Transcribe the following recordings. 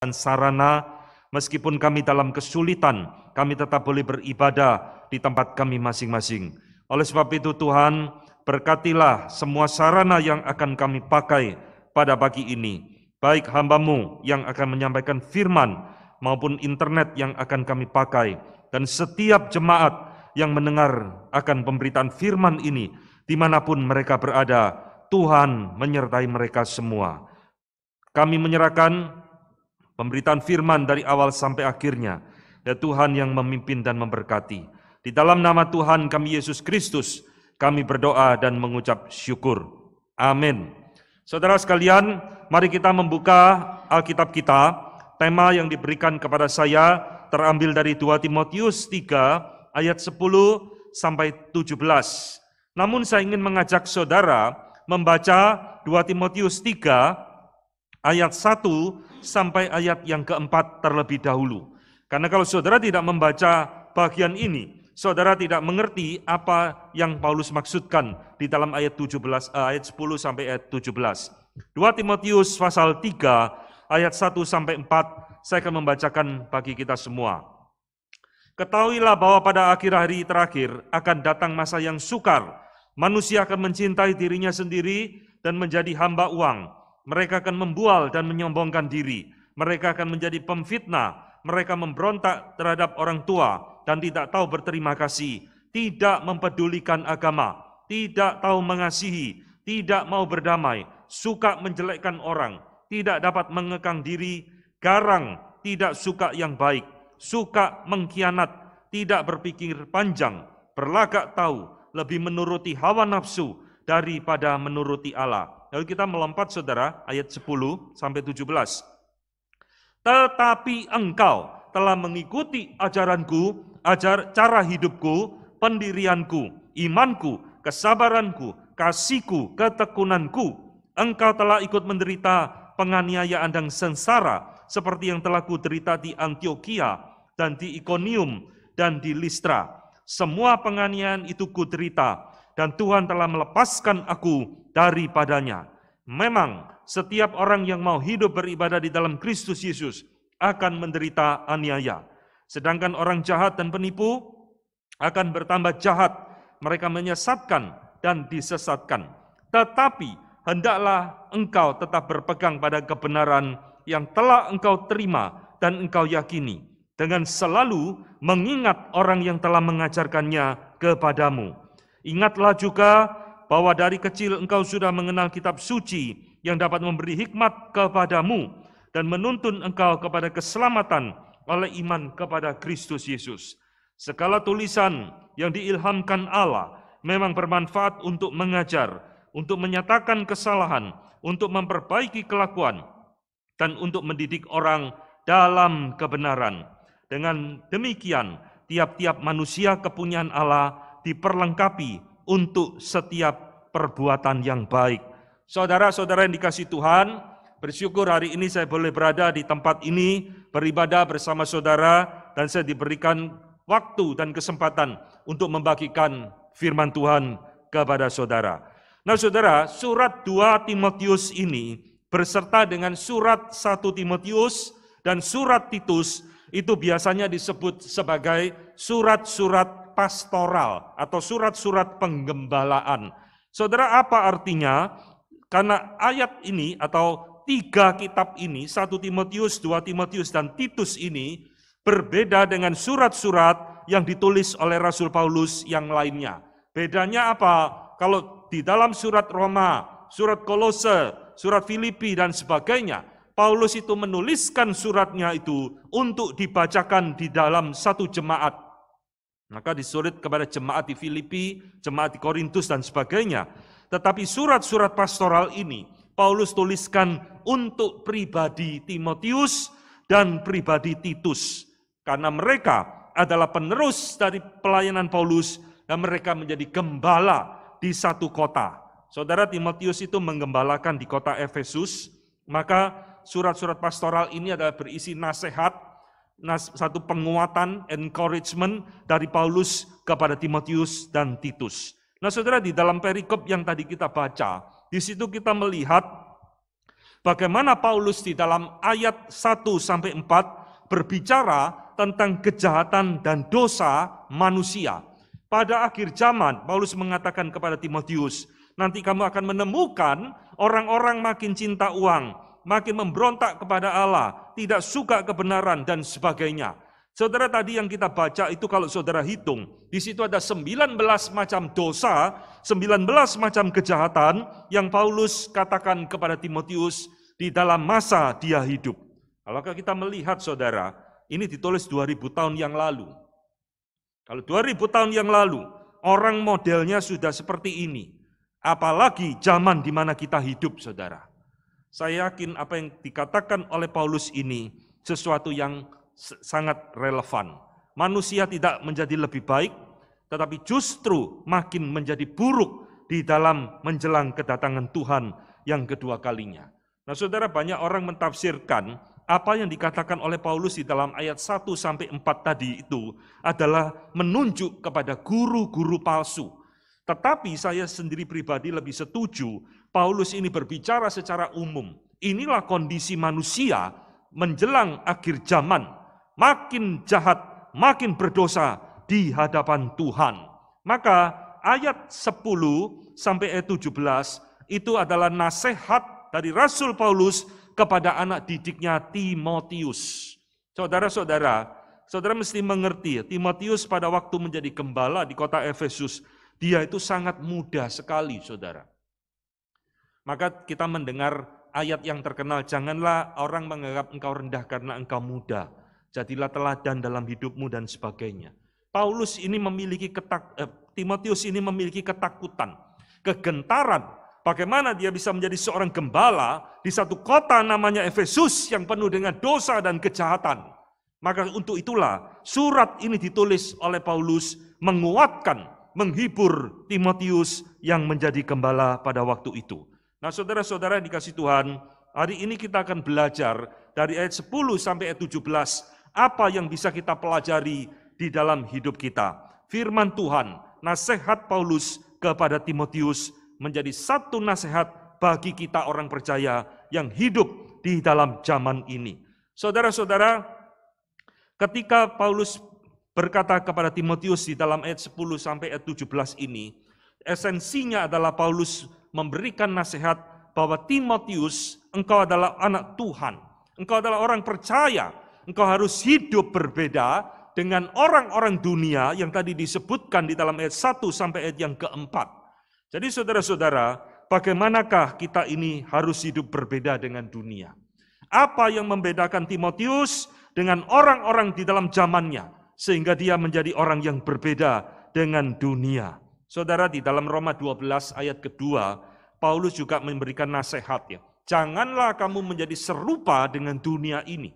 dan sarana, meskipun kami dalam kesulitan, kami tetap boleh beribadah di tempat kami masing-masing. Oleh sebab itu Tuhan, berkatilah semua sarana yang akan kami pakai pada pagi ini, baik hambamu yang akan menyampaikan firman maupun internet yang akan kami pakai, dan setiap jemaat yang mendengar akan pemberitaan firman ini, dimanapun mereka berada, Tuhan menyertai mereka semua. Kami menyerahkan Pemberitaan firman dari awal sampai akhirnya. Ya Tuhan yang memimpin dan memberkati. Di dalam nama Tuhan kami Yesus Kristus, kami berdoa dan mengucap syukur. Amin. Saudara sekalian, mari kita membuka Alkitab kita. Tema yang diberikan kepada saya terambil dari 2 Timotius 3 ayat 10 sampai 17. Namun saya ingin mengajak saudara membaca 2 Timotius 3 ayat 1 sampai ayat yang keempat terlebih dahulu. Karena kalau saudara tidak membaca bagian ini, saudara tidak mengerti apa yang Paulus maksudkan di dalam ayat 17 eh, ayat 10 sampai ayat 17. 2 Timotius pasal 3 ayat 1 sampai 4 saya akan membacakan bagi kita semua. Ketahuilah bahwa pada akhir hari terakhir akan datang masa yang sukar. Manusia akan mencintai dirinya sendiri dan menjadi hamba uang mereka akan membual dan menyombongkan diri, mereka akan menjadi pemfitnah, mereka memberontak terhadap orang tua dan tidak tahu berterima kasih, tidak mempedulikan agama, tidak tahu mengasihi, tidak mau berdamai, suka menjelekkan orang, tidak dapat mengekang diri, garang, tidak suka yang baik, suka mengkhianat, tidak berpikir panjang, berlagak tahu, lebih menuruti hawa nafsu daripada menuruti Allah Lalu kita melompat saudara, ayat 10 sampai 17. Tetapi engkau telah mengikuti ajaranku, ajar cara hidupku, pendirianku, imanku, kesabaranku, kasihku, ketekunanku. Engkau telah ikut menderita penganiayaan dan sengsara seperti yang telah kuderita di Antioquia dan di Iconium dan di Listra. Semua penganiayaan itu kuderita dan Tuhan telah melepaskan aku daripadanya. Memang setiap orang yang mau hidup beribadah di dalam Kristus Yesus akan menderita aniaya. Sedangkan orang jahat dan penipu akan bertambah jahat. Mereka menyesatkan dan disesatkan. Tetapi hendaklah engkau tetap berpegang pada kebenaran yang telah engkau terima dan engkau yakini, dengan selalu mengingat orang yang telah mengajarkannya kepadamu Ingatlah juga bahwa dari kecil engkau sudah mengenal kitab suci yang dapat memberi hikmat kepadamu dan menuntun engkau kepada keselamatan oleh iman kepada Kristus Yesus. Segala tulisan yang diilhamkan Allah memang bermanfaat untuk mengajar, untuk menyatakan kesalahan, untuk memperbaiki kelakuan, dan untuk mendidik orang dalam kebenaran. Dengan demikian, tiap-tiap manusia kepunyaan Allah diperlengkapi untuk setiap perbuatan yang baik. Saudara-saudara yang dikasih Tuhan, bersyukur hari ini saya boleh berada di tempat ini, beribadah bersama saudara, dan saya diberikan waktu dan kesempatan untuk membagikan firman Tuhan kepada saudara. Nah saudara, surat 2 Timotius ini berserta dengan surat 1 Timotius dan surat Titus itu biasanya disebut sebagai surat-surat pastoral atau surat-surat penggembalaan. Saudara, apa artinya? Karena ayat ini atau tiga kitab ini, satu Timotius, dua Timotius, dan Titus ini berbeda dengan surat-surat yang ditulis oleh Rasul Paulus yang lainnya. Bedanya apa? Kalau di dalam surat Roma, surat Kolose, surat Filipi, dan sebagainya, Paulus itu menuliskan suratnya itu untuk dibacakan di dalam satu jemaat maka disulit kepada jemaat di Filipi, jemaat di Korintus, dan sebagainya. Tetapi surat-surat pastoral ini, Paulus tuliskan untuk pribadi Timotius dan pribadi Titus. Karena mereka adalah penerus dari pelayanan Paulus dan mereka menjadi gembala di satu kota. Saudara Timotius itu menggembalakan di kota Efesus, maka surat-surat pastoral ini adalah berisi nasihat satu penguatan, encouragement dari Paulus kepada Timotius dan Titus. Nah saudara, di dalam perikop yang tadi kita baca, di situ kita melihat bagaimana Paulus di dalam ayat 1 sampai 4 berbicara tentang kejahatan dan dosa manusia. Pada akhir zaman, Paulus mengatakan kepada Timotius, nanti kamu akan menemukan orang-orang makin cinta uang, makin memberontak kepada Allah, tidak suka kebenaran, dan sebagainya. Saudara tadi yang kita baca itu kalau saudara hitung, di situ ada 19 macam dosa, 19 macam kejahatan yang Paulus katakan kepada Timotius di dalam masa dia hidup. Kalau kita melihat saudara, ini ditulis 2000 tahun yang lalu. Kalau 2000 tahun yang lalu, orang modelnya sudah seperti ini. Apalagi zaman di mana kita hidup saudara. Saya yakin apa yang dikatakan oleh Paulus ini sesuatu yang sangat relevan. Manusia tidak menjadi lebih baik, tetapi justru makin menjadi buruk di dalam menjelang kedatangan Tuhan yang kedua kalinya. Nah, Saudara banyak orang mentafsirkan apa yang dikatakan oleh Paulus di dalam ayat 1 sampai 4 tadi itu adalah menunjuk kepada guru-guru palsu. Tetapi saya sendiri pribadi lebih setuju Paulus ini berbicara secara umum. Inilah kondisi manusia menjelang akhir zaman. Makin jahat, makin berdosa di hadapan Tuhan. Maka ayat 10 sampai ayat 17 itu adalah nasihat dari Rasul Paulus kepada anak didiknya Timotius. Saudara-saudara, saudara mesti mengerti, ya, Timotius pada waktu menjadi gembala di kota Efesus, dia itu sangat muda sekali, saudara. Maka kita mendengar ayat yang terkenal, janganlah orang menganggap engkau rendah karena engkau muda, jadilah teladan dalam hidupmu dan sebagainya. Paulus ini memiliki ketak, eh, Timotius ini memiliki ketakutan, kegentaran. Bagaimana dia bisa menjadi seorang gembala di satu kota namanya Efesus yang penuh dengan dosa dan kejahatan. Maka untuk itulah surat ini ditulis oleh Paulus menguatkan, menghibur Timotius yang menjadi gembala pada waktu itu. Nah saudara-saudara dikasih Tuhan, hari ini kita akan belajar dari ayat 10 sampai ayat 17, apa yang bisa kita pelajari di dalam hidup kita. Firman Tuhan, nasihat Paulus kepada Timotius menjadi satu nasihat bagi kita orang percaya yang hidup di dalam zaman ini. Saudara-saudara, ketika Paulus berkata kepada Timotius di dalam ayat 10 sampai ayat 17 ini, esensinya adalah Paulus memberikan nasihat bahwa Timotius, engkau adalah anak Tuhan. Engkau adalah orang percaya. Engkau harus hidup berbeda dengan orang-orang dunia yang tadi disebutkan di dalam ayat 1 sampai ayat yang keempat. Jadi saudara-saudara, bagaimanakah kita ini harus hidup berbeda dengan dunia? Apa yang membedakan Timotius dengan orang-orang di dalam zamannya sehingga dia menjadi orang yang berbeda dengan dunia? Saudara di dalam Roma 12 ayat kedua, Paulus juga memberikan nasihat ya. Janganlah kamu menjadi serupa dengan dunia ini,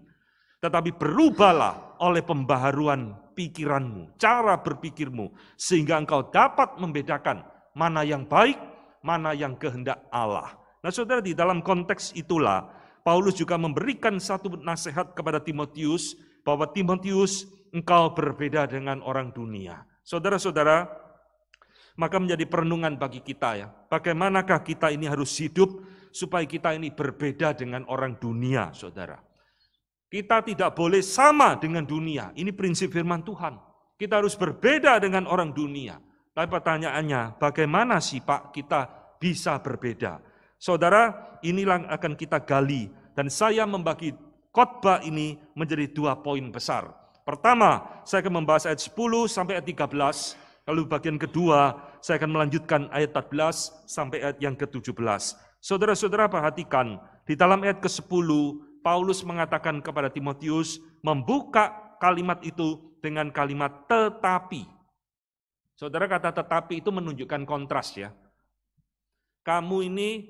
tetapi berubahlah oleh pembaharuan pikiranmu, cara berpikirmu, sehingga engkau dapat membedakan mana yang baik, mana yang kehendak Allah. Nah saudara, di dalam konteks itulah, Paulus juga memberikan satu nasihat kepada Timotius, bahwa Timotius, engkau berbeda dengan orang dunia. Saudara-saudara, maka menjadi perenungan bagi kita ya, bagaimanakah kita ini harus hidup supaya kita ini berbeda dengan orang dunia, saudara. Kita tidak boleh sama dengan dunia. Ini prinsip firman Tuhan. Kita harus berbeda dengan orang dunia. Tapi pertanyaannya, bagaimana sih Pak kita bisa berbeda? Saudara, inilah akan kita gali. Dan saya membagi khotbah ini menjadi dua poin besar. Pertama, saya akan membahas ayat 10 sampai ayat 13 Lalu bagian kedua, saya akan melanjutkan ayat 14 sampai ayat yang ke-17. Saudara-saudara perhatikan, di dalam ayat ke-10, Paulus mengatakan kepada Timotius, membuka kalimat itu dengan kalimat tetapi. Saudara kata tetapi itu menunjukkan kontras ya. Kamu ini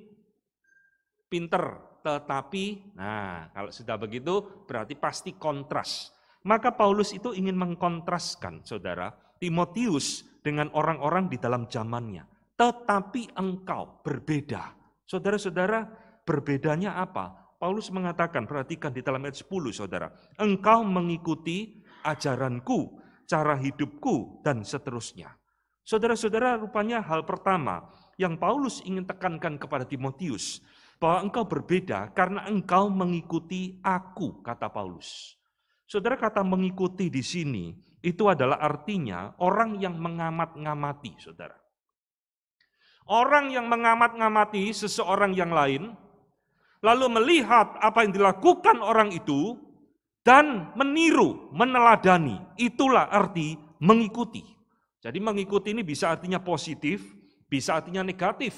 pinter, tetapi, nah kalau sudah begitu berarti pasti kontras. Maka Paulus itu ingin mengkontraskan, saudara, Timotius dengan orang-orang di dalam zamannya. Tetapi engkau berbeda. Saudara-saudara, berbedanya apa? Paulus mengatakan, perhatikan di dalam ayat 10, saudara. Engkau mengikuti ajaranku, cara hidupku, dan seterusnya. Saudara-saudara, rupanya hal pertama yang Paulus ingin tekankan kepada Timotius, bahwa engkau berbeda karena engkau mengikuti aku, kata Paulus. Saudara kata mengikuti di sini itu adalah artinya orang yang mengamat-ngamati, saudara. Orang yang mengamat-ngamati seseorang yang lain, lalu melihat apa yang dilakukan orang itu, dan meniru, meneladani. Itulah arti mengikuti. Jadi mengikuti ini bisa artinya positif, bisa artinya negatif.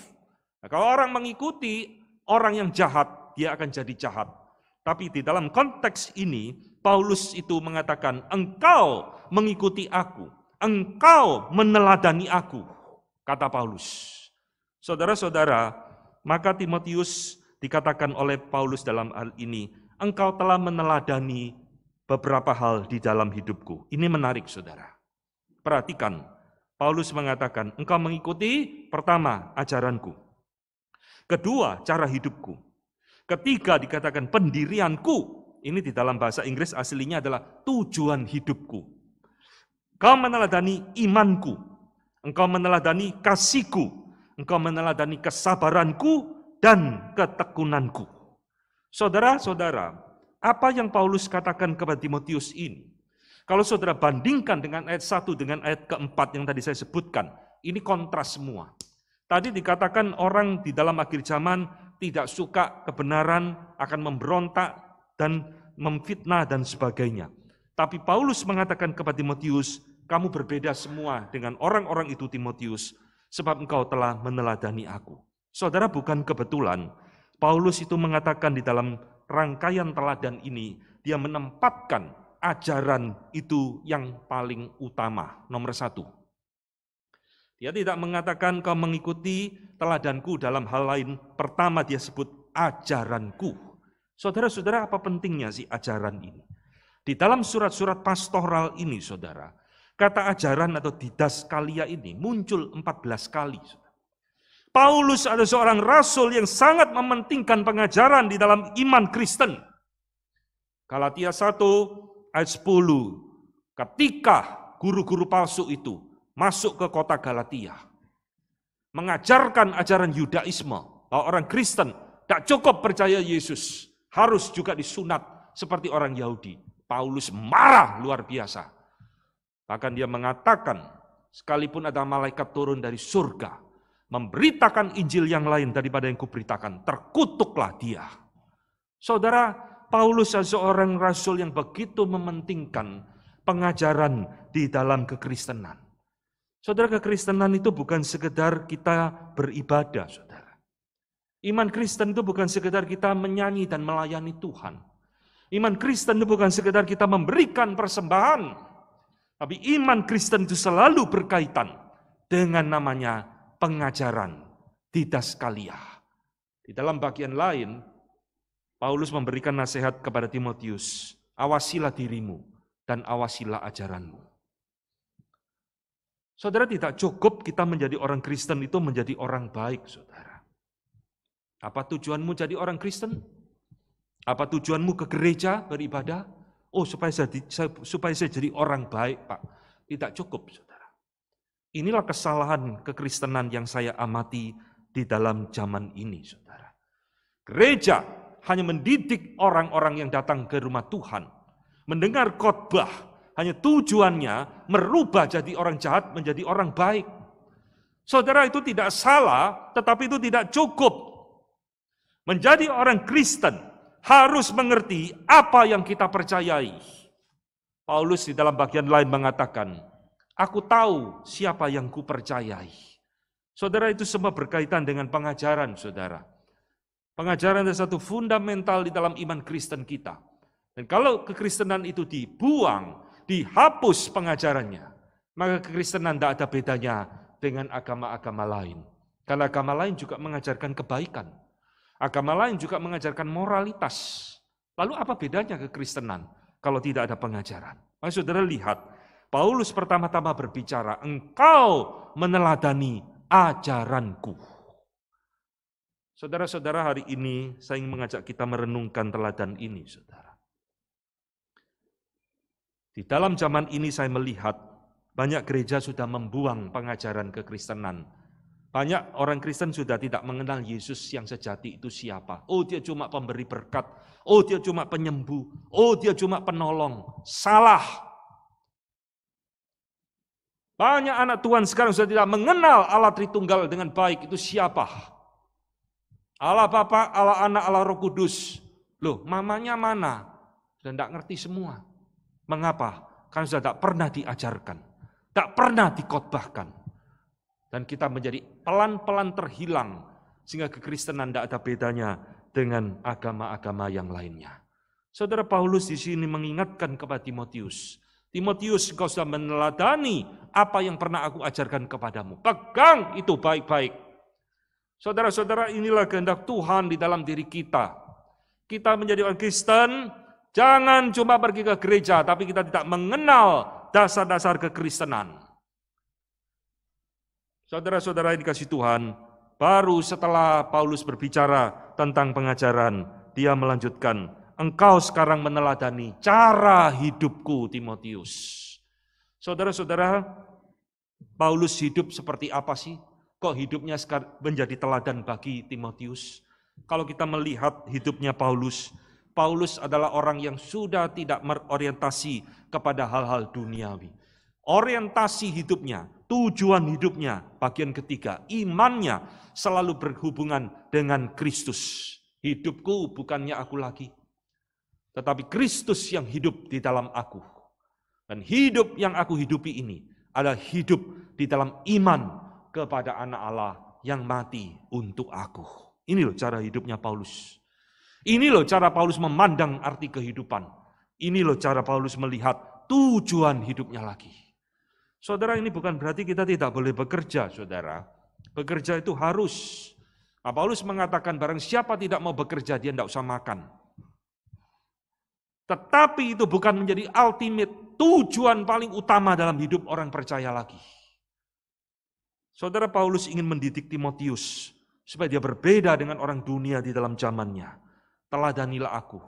Nah, kalau orang mengikuti orang yang jahat, dia akan jadi jahat. Tapi di dalam konteks ini, Paulus itu mengatakan, "Engkau mengikuti aku, engkau meneladani aku," kata Paulus. Saudara-saudara, maka Timotius dikatakan oleh Paulus dalam hal ini, "Engkau telah meneladani beberapa hal di dalam hidupku." Ini menarik, Saudara. Perhatikan, Paulus mengatakan, "Engkau mengikuti pertama ajaranku, kedua cara hidupku, ketiga dikatakan pendirianku, ini di dalam bahasa Inggris aslinya adalah tujuan hidupku. Kau meneladani imanku. Engkau meneladani kasihku. Engkau meneladani kesabaranku dan ketekunanku. Saudara-saudara, apa yang Paulus katakan kepada Timotius ini? Kalau saudara bandingkan dengan ayat 1 dengan ayat keempat yang tadi saya sebutkan, ini kontras semua. Tadi dikatakan orang di dalam akhir zaman tidak suka kebenaran, akan memberontak, dan memfitnah dan sebagainya. Tapi Paulus mengatakan kepada Timotius, kamu berbeda semua dengan orang-orang itu Timotius, sebab engkau telah meneladani aku. Saudara, bukan kebetulan Paulus itu mengatakan di dalam rangkaian teladan ini, dia menempatkan ajaran itu yang paling utama, nomor satu. Dia tidak mengatakan kau mengikuti teladanku dalam hal lain. Pertama dia sebut ajaranku. Saudara-saudara, apa pentingnya sih ajaran ini? Di dalam surat-surat pastoral ini, saudara, kata ajaran atau didaskalia ini muncul 14 kali. Paulus adalah seorang rasul yang sangat mementingkan pengajaran di dalam iman Kristen. Galatia 1 ayat 10. Ketika guru-guru palsu itu masuk ke kota Galatia, mengajarkan ajaran Yudaisme bahwa orang Kristen tak cukup percaya Yesus, harus juga disunat seperti orang Yahudi. Paulus marah luar biasa. Bahkan dia mengatakan, sekalipun ada malaikat turun dari surga, memberitakan Injil yang lain daripada yang kuberitakan, terkutuklah dia. Saudara, Paulus adalah seorang rasul yang begitu mementingkan pengajaran di dalam kekristenan. Saudara, kekristenan itu bukan sekedar kita beribadah, saudara. Iman Kristen itu bukan sekedar kita menyanyi dan melayani Tuhan. Iman Kristen itu bukan sekedar kita memberikan persembahan. Tapi iman Kristen itu selalu berkaitan dengan namanya pengajaran didaskalia. Di dalam bagian lain, Paulus memberikan nasihat kepada Timotius, awasilah dirimu dan awasilah ajaranmu. Saudara tidak cukup kita menjadi orang Kristen itu menjadi orang baik, saudara. Apa tujuanmu jadi orang Kristen? Apa tujuanmu ke gereja beribadah? Oh, supaya saya, supaya saya jadi orang baik, Pak. Tidak cukup, saudara. Inilah kesalahan kekristenan yang saya amati di dalam zaman ini, saudara. Gereja hanya mendidik orang-orang yang datang ke rumah Tuhan, mendengar khotbah, hanya tujuannya merubah jadi orang jahat menjadi orang baik. Saudara itu tidak salah, tetapi itu tidak cukup Menjadi orang Kristen harus mengerti apa yang kita percayai. Paulus di dalam bagian lain mengatakan, Aku tahu siapa yang kupercayai. Saudara itu semua berkaitan dengan pengajaran saudara. Pengajaran adalah satu fundamental di dalam iman Kristen kita. Dan kalau kekristenan itu dibuang, dihapus pengajarannya, maka kekristenan tidak ada bedanya dengan agama-agama lain. Karena agama lain juga mengajarkan kebaikan. Agama lain juga mengajarkan moralitas. Lalu apa bedanya kekristenan kalau tidak ada pengajaran? Mari saudara lihat, Paulus pertama-tama berbicara, engkau meneladani ajaranku. Saudara-saudara hari ini saya ingin mengajak kita merenungkan teladan ini, saudara. Di dalam zaman ini saya melihat banyak gereja sudah membuang pengajaran kekristenan banyak orang Kristen sudah tidak mengenal Yesus yang sejati itu siapa. Oh dia cuma pemberi berkat. Oh dia cuma penyembuh. Oh dia cuma penolong. Salah. Banyak anak Tuhan sekarang sudah tidak mengenal Allah Tritunggal dengan baik itu siapa. Allah Bapa, Allah Anak, Allah Roh Kudus. Loh, mamanya mana? Dan tidak ngerti semua. Mengapa? Karena sudah tidak pernah diajarkan. Tak pernah dikotbahkan dan kita menjadi pelan-pelan terhilang sehingga kekristenan tidak ada bedanya dengan agama-agama yang lainnya. Saudara Paulus di sini mengingatkan kepada Timotius, Timotius kau sudah meneladani apa yang pernah aku ajarkan kepadamu. Pegang itu baik-baik. Saudara-saudara inilah kehendak Tuhan di dalam diri kita. Kita menjadi orang Kristen, jangan cuma pergi ke gereja, tapi kita tidak mengenal dasar-dasar kekristenan. Saudara-saudara yang dikasih Tuhan, baru setelah Paulus berbicara tentang pengajaran, dia melanjutkan, engkau sekarang meneladani cara hidupku Timotius. Saudara-saudara, Paulus hidup seperti apa sih? Kok hidupnya menjadi teladan bagi Timotius? Kalau kita melihat hidupnya Paulus, Paulus adalah orang yang sudah tidak merorientasi kepada hal-hal duniawi orientasi hidupnya, tujuan hidupnya, bagian ketiga, imannya selalu berhubungan dengan Kristus. Hidupku bukannya aku lagi, tetapi Kristus yang hidup di dalam aku. Dan hidup yang aku hidupi ini adalah hidup di dalam iman kepada anak Allah yang mati untuk aku. Ini loh cara hidupnya Paulus. Ini loh cara Paulus memandang arti kehidupan. Ini loh cara Paulus melihat tujuan hidupnya lagi. Saudara, ini bukan berarti kita tidak boleh bekerja, saudara. Bekerja itu harus. Nah, Paulus mengatakan barang siapa tidak mau bekerja, dia tidak usah makan. Tetapi itu bukan menjadi ultimate tujuan paling utama dalam hidup orang percaya lagi. Saudara Paulus ingin mendidik Timotius supaya dia berbeda dengan orang dunia di dalam zamannya. Teladanilah aku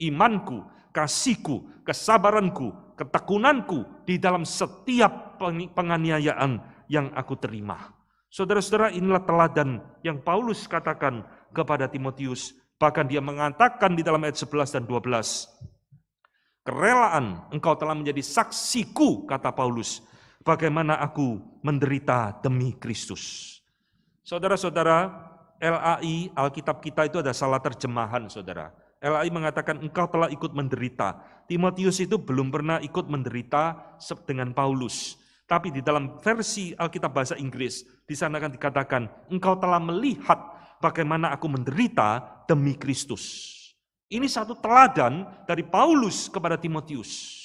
imanku, kasihku, kesabaranku, ketekunanku di dalam setiap penganiayaan yang aku terima. Saudara-saudara, inilah teladan yang Paulus katakan kepada Timotius. Bahkan dia mengatakan di dalam ayat 11 dan 12. Kerelaan engkau telah menjadi saksiku, kata Paulus. Bagaimana aku menderita demi Kristus. Saudara-saudara, LAI, Alkitab kita itu ada salah terjemahan, saudara LAI mengatakan engkau telah ikut menderita. Timotius itu belum pernah ikut menderita dengan Paulus. Tapi di dalam versi Alkitab bahasa Inggris, di sana akan dikatakan, engkau telah melihat bagaimana aku menderita demi Kristus. Ini satu teladan dari Paulus kepada Timotius.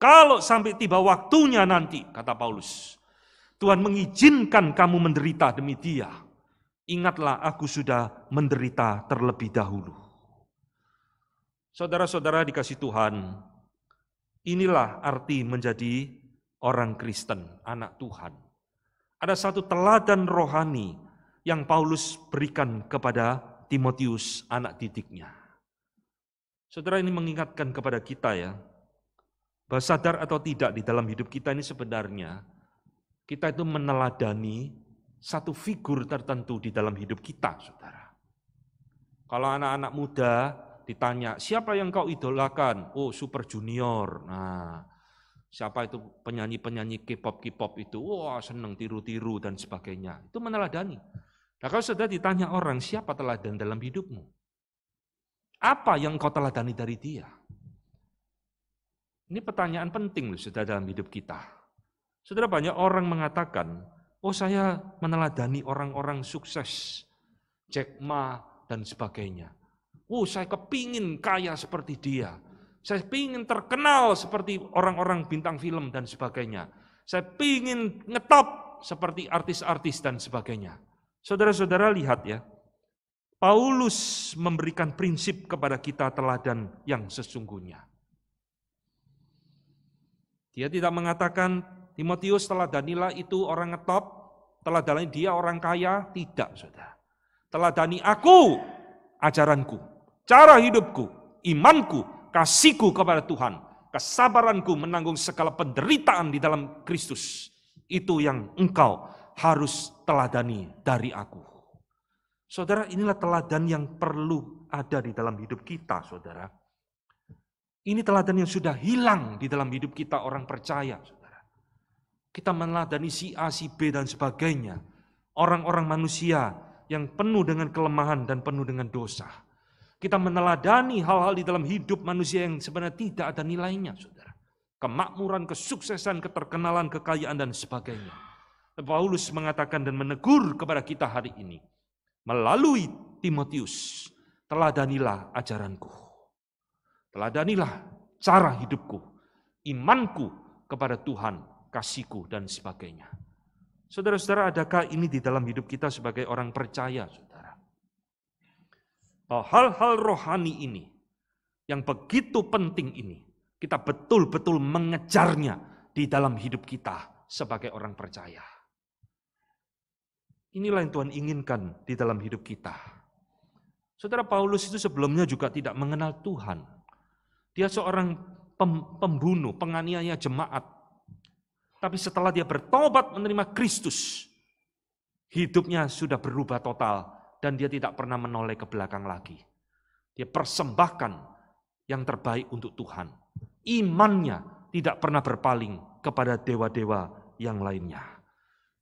Kalau sampai tiba waktunya nanti, kata Paulus, Tuhan mengizinkan kamu menderita demi dia Ingatlah aku sudah menderita terlebih dahulu. Saudara-saudara dikasih Tuhan, inilah arti menjadi orang Kristen, anak Tuhan. Ada satu teladan rohani yang Paulus berikan kepada Timotius, anak didiknya. Saudara ini mengingatkan kepada kita ya, bahwa sadar atau tidak di dalam hidup kita ini sebenarnya kita itu meneladani satu figur tertentu di dalam hidup kita, saudara. Kalau anak-anak muda ditanya, siapa yang kau idolakan? Oh, Super Junior. Nah, siapa itu penyanyi-penyanyi K-pop K-pop itu? Wah, oh, seneng tiru-tiru dan sebagainya. Itu meneladani. Nah, kalau sudah ditanya orang, siapa teladan dalam hidupmu? Apa yang kau teladani dari dia? Ini pertanyaan penting loh, sudah dalam hidup kita. Saudara banyak orang mengatakan, Oh saya meneladani orang-orang sukses, Jack Ma dan sebagainya. Oh saya kepingin kaya seperti dia. Saya pingin terkenal seperti orang-orang bintang film dan sebagainya. Saya pingin ngetop seperti artis-artis dan sebagainya. Saudara-saudara lihat ya, Paulus memberikan prinsip kepada kita teladan yang sesungguhnya. Dia tidak mengatakan Timotius telah teladanilah itu orang ngetop, teladani dia orang kaya, tidak saudara. dani aku, ajaranku, cara hidupku, imanku, kasihku kepada Tuhan, kesabaranku menanggung segala penderitaan di dalam Kristus. Itu yang engkau harus teladani dari aku. Saudara, inilah teladan yang perlu ada di dalam hidup kita, saudara. Ini teladan yang sudah hilang di dalam hidup kita orang percaya. Saudara. Kita meneladani si A, si B, dan sebagainya. Orang-orang manusia yang penuh dengan kelemahan dan penuh dengan dosa. Kita meneladani hal-hal di dalam hidup manusia yang sebenarnya tidak ada nilainya, saudara. Kemakmuran, kesuksesan, keterkenalan, kekayaan, dan sebagainya. Paulus mengatakan dan menegur kepada kita hari ini. Melalui Timotius, teladanilah ajaranku. Teladanilah cara hidupku, imanku kepada Tuhan kasihku, dan sebagainya. Saudara-saudara, adakah ini di dalam hidup kita sebagai orang percaya, saudara? Hal-hal rohani ini, yang begitu penting ini, kita betul-betul mengejarnya di dalam hidup kita sebagai orang percaya. Inilah yang Tuhan inginkan di dalam hidup kita. Saudara Paulus itu sebelumnya juga tidak mengenal Tuhan. Dia seorang pembunuh, penganiaya jemaat, tapi setelah dia bertobat menerima Kristus, hidupnya sudah berubah total dan dia tidak pernah menoleh ke belakang lagi. Dia persembahkan yang terbaik untuk Tuhan. Imannya tidak pernah berpaling kepada dewa-dewa yang lainnya.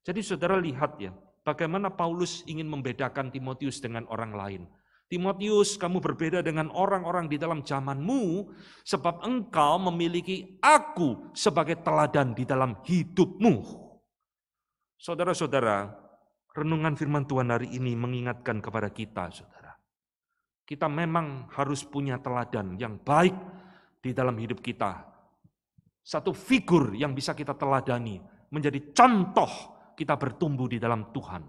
Jadi saudara lihat ya, bagaimana Paulus ingin membedakan Timotius dengan orang lain. Timotius, kamu berbeda dengan orang-orang di dalam zamanmu, sebab engkau memiliki aku sebagai teladan di dalam hidupmu. Saudara-saudara, renungan firman Tuhan hari ini mengingatkan kepada kita, saudara. Kita memang harus punya teladan yang baik di dalam hidup kita. Satu figur yang bisa kita teladani, menjadi contoh kita bertumbuh di dalam Tuhan.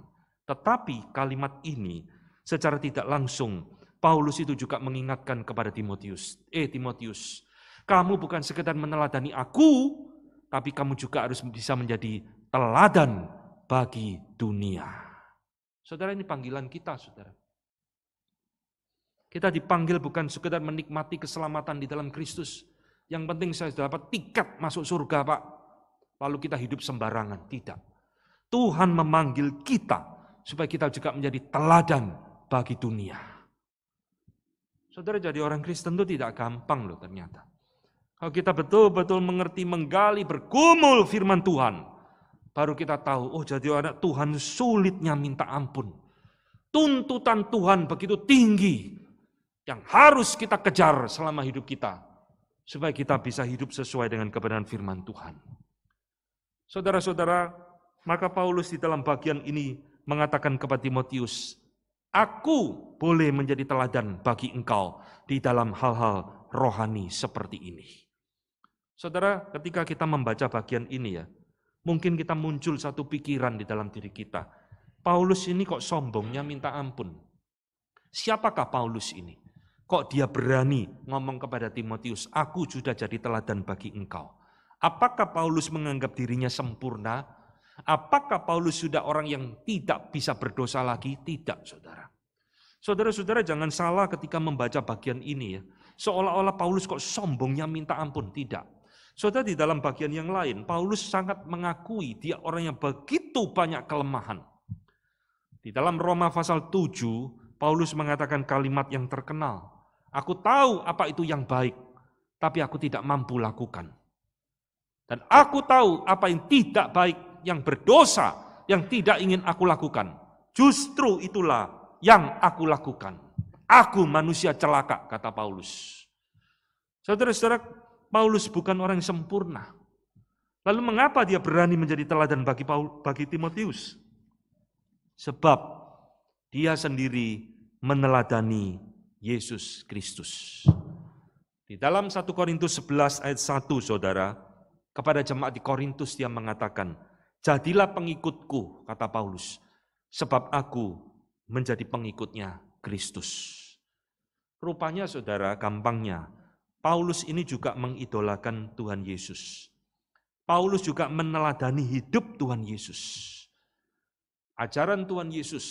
Tetapi kalimat ini Secara tidak langsung, Paulus itu juga mengingatkan kepada Timotius, eh Timotius, kamu bukan sekedar meneladani aku, tapi kamu juga harus bisa menjadi teladan bagi dunia. Saudara ini panggilan kita, saudara. Kita dipanggil bukan sekedar menikmati keselamatan di dalam Kristus. Yang penting saya sudah dapat tiket masuk surga, Pak. Lalu kita hidup sembarangan. Tidak. Tuhan memanggil kita supaya kita juga menjadi teladan bagi dunia. Saudara jadi orang Kristen itu tidak gampang loh ternyata. Kalau kita betul-betul mengerti, menggali, bergumul firman Tuhan, baru kita tahu, oh jadi anak Tuhan sulitnya minta ampun. Tuntutan Tuhan begitu tinggi yang harus kita kejar selama hidup kita. Supaya kita bisa hidup sesuai dengan kebenaran firman Tuhan. Saudara-saudara, maka Paulus di dalam bagian ini mengatakan kepada Timotius, Aku boleh menjadi teladan bagi engkau di dalam hal-hal rohani seperti ini. Saudara, ketika kita membaca bagian ini ya, mungkin kita muncul satu pikiran di dalam diri kita. Paulus ini kok sombongnya minta ampun. Siapakah Paulus ini? Kok dia berani ngomong kepada Timotius, aku sudah jadi teladan bagi engkau. Apakah Paulus menganggap dirinya sempurna? Apakah Paulus sudah orang yang tidak bisa berdosa lagi? Tidak, saudara. Saudara-saudara jangan salah ketika membaca bagian ini ya. Seolah-olah Paulus kok sombongnya minta ampun. Tidak. Saudara di dalam bagian yang lain, Paulus sangat mengakui dia orang yang begitu banyak kelemahan. Di dalam Roma pasal 7, Paulus mengatakan kalimat yang terkenal. Aku tahu apa itu yang baik, tapi aku tidak mampu lakukan. Dan aku tahu apa yang tidak baik, yang berdosa yang tidak ingin aku lakukan. Justru itulah yang aku lakukan. Aku manusia celaka, kata Paulus. Saudara-saudara, Paulus bukan orang yang sempurna. Lalu mengapa dia berani menjadi teladan bagi Paul, bagi Timotius? Sebab dia sendiri meneladani Yesus Kristus. Di dalam 1 Korintus 11 ayat 1 Saudara, kepada jemaat di Korintus dia mengatakan, Jadilah pengikutku, kata Paulus, sebab aku menjadi pengikutnya Kristus. Rupanya saudara, gampangnya, Paulus ini juga mengidolakan Tuhan Yesus. Paulus juga meneladani hidup Tuhan Yesus. Ajaran Tuhan Yesus,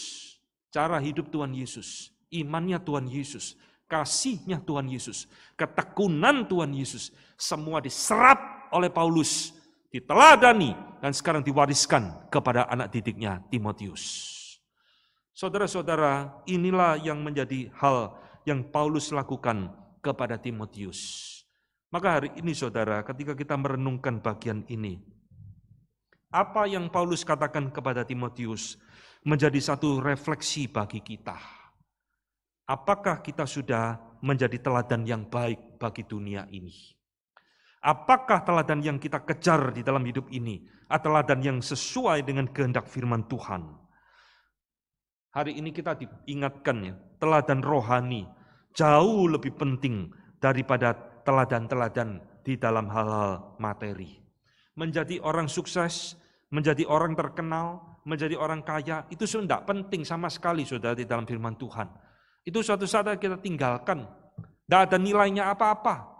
cara hidup Tuhan Yesus, imannya Tuhan Yesus, kasihnya Tuhan Yesus, ketekunan Tuhan Yesus, semua diserap oleh Paulus diteladani, dan sekarang diwariskan kepada anak didiknya Timotius. Saudara-saudara, inilah yang menjadi hal yang Paulus lakukan kepada Timotius. Maka hari ini saudara, ketika kita merenungkan bagian ini, apa yang Paulus katakan kepada Timotius menjadi satu refleksi bagi kita. Apakah kita sudah menjadi teladan yang baik bagi dunia ini? Apakah teladan yang kita kejar di dalam hidup ini? Adalah teladan yang sesuai dengan kehendak firman Tuhan. Hari ini kita diingatkan ya, teladan rohani jauh lebih penting daripada teladan-teladan di dalam hal-hal materi. Menjadi orang sukses, menjadi orang terkenal, menjadi orang kaya, itu sudah tidak penting sama sekali saudara di dalam firman Tuhan. Itu suatu saat kita tinggalkan. Tidak ada nilainya apa-apa.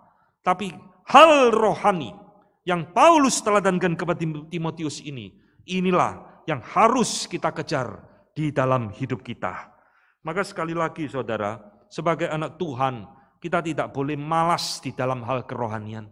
Tapi hal rohani yang Paulus teladankan kepada Timotius ini, inilah yang harus kita kejar di dalam hidup kita. Maka sekali lagi saudara, sebagai anak Tuhan, kita tidak boleh malas di dalam hal kerohanian.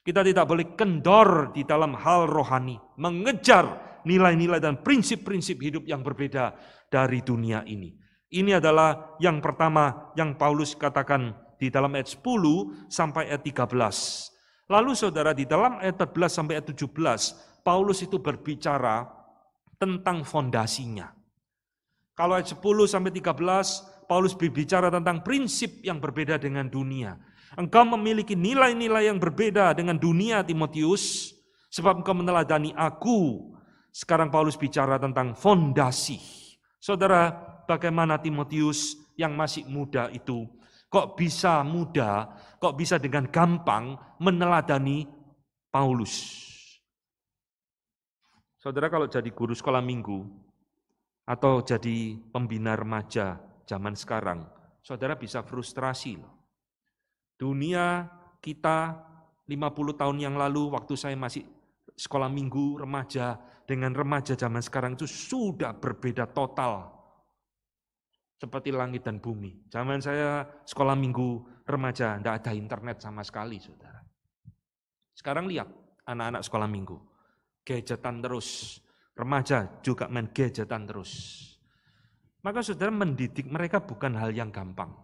Kita tidak boleh kendor di dalam hal rohani, mengejar nilai-nilai dan prinsip-prinsip hidup yang berbeda dari dunia ini. Ini adalah yang pertama yang Paulus katakan di dalam ayat 10 sampai ayat 13. Lalu saudara di dalam ayat 14 sampai ayat 17, Paulus itu berbicara tentang fondasinya. Kalau ayat 10 sampai 13, Paulus berbicara tentang prinsip yang berbeda dengan dunia. Engkau memiliki nilai-nilai yang berbeda dengan dunia Timotius, sebab engkau meneladani aku. Sekarang Paulus bicara tentang fondasi. Saudara, bagaimana Timotius yang masih muda itu kok bisa mudah, kok bisa dengan gampang meneladani Paulus. Saudara kalau jadi guru sekolah minggu atau jadi pembina remaja zaman sekarang, saudara bisa frustrasi loh. Dunia kita 50 tahun yang lalu waktu saya masih sekolah minggu remaja dengan remaja zaman sekarang itu sudah berbeda total seperti langit dan bumi. Zaman saya sekolah minggu remaja, tidak ada internet sama sekali, saudara. Sekarang lihat anak-anak sekolah minggu, gadgetan terus. Remaja juga main gadgetan terus. Maka saudara mendidik mereka bukan hal yang gampang.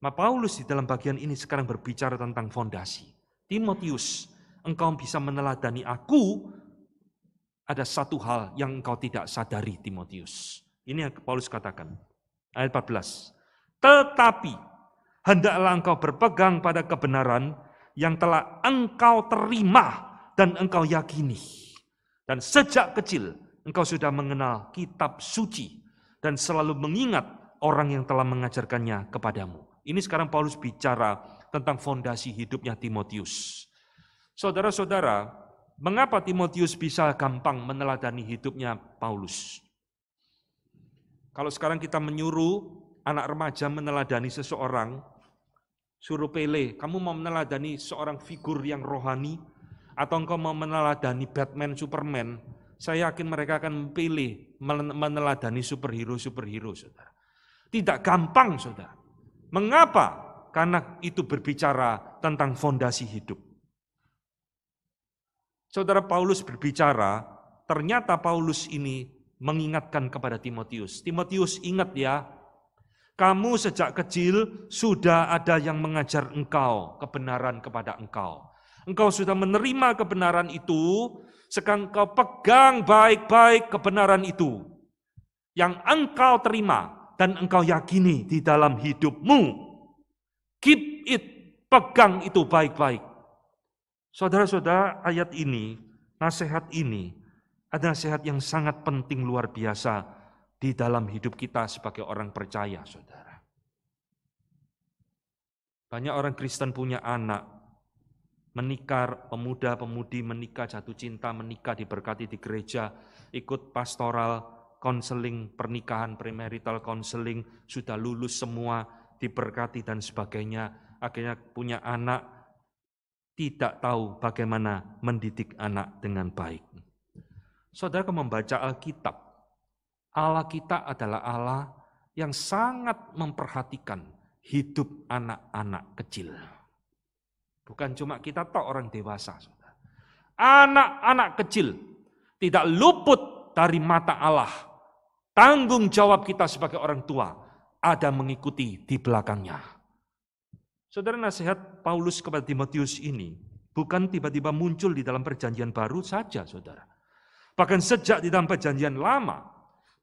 Ma Paulus di dalam bagian ini sekarang berbicara tentang fondasi. Timotius, engkau bisa meneladani aku, ada satu hal yang engkau tidak sadari Timotius ini yang Paulus katakan. Ayat 14. Tetapi hendaklah engkau berpegang pada kebenaran yang telah engkau terima dan engkau yakini. Dan sejak kecil engkau sudah mengenal kitab suci dan selalu mengingat orang yang telah mengajarkannya kepadamu. Ini sekarang Paulus bicara tentang fondasi hidupnya Timotius. Saudara-saudara, mengapa Timotius bisa gampang meneladani hidupnya Paulus? Kalau sekarang kita menyuruh anak remaja meneladani seseorang, suruh pele, kamu mau meneladani seorang figur yang rohani, atau engkau mau meneladani Batman, Superman, saya yakin mereka akan memilih meneladani superhero-superhero, saudara. Tidak gampang, saudara. Mengapa? Karena itu berbicara tentang fondasi hidup. Saudara Paulus berbicara, ternyata Paulus ini mengingatkan kepada Timotius. Timotius ingat ya, kamu sejak kecil sudah ada yang mengajar engkau kebenaran kepada engkau. Engkau sudah menerima kebenaran itu, sekarang kau pegang baik-baik kebenaran itu. Yang engkau terima dan engkau yakini di dalam hidupmu. Keep it, pegang itu baik-baik. Saudara-saudara, ayat ini, nasihat ini ada nasihat yang sangat penting luar biasa di dalam hidup kita sebagai orang percaya, saudara. Banyak orang Kristen punya anak, menikah, pemuda-pemudi menikah, jatuh cinta, menikah, diberkati di gereja, ikut pastoral, konseling, pernikahan, premarital konseling, sudah lulus semua, diberkati dan sebagainya. Akhirnya punya anak, tidak tahu bagaimana mendidik anak dengan baik. Saudara kalau membaca Alkitab, Allah kita adalah Allah yang sangat memperhatikan hidup anak-anak kecil. Bukan cuma kita tahu orang dewasa. Anak-anak kecil tidak luput dari mata Allah. Tanggung jawab kita sebagai orang tua ada mengikuti di belakangnya. Saudara nasihat Paulus kepada Timotius ini bukan tiba-tiba muncul di dalam perjanjian baru saja, saudara Bahkan sejak di dalam perjanjian lama,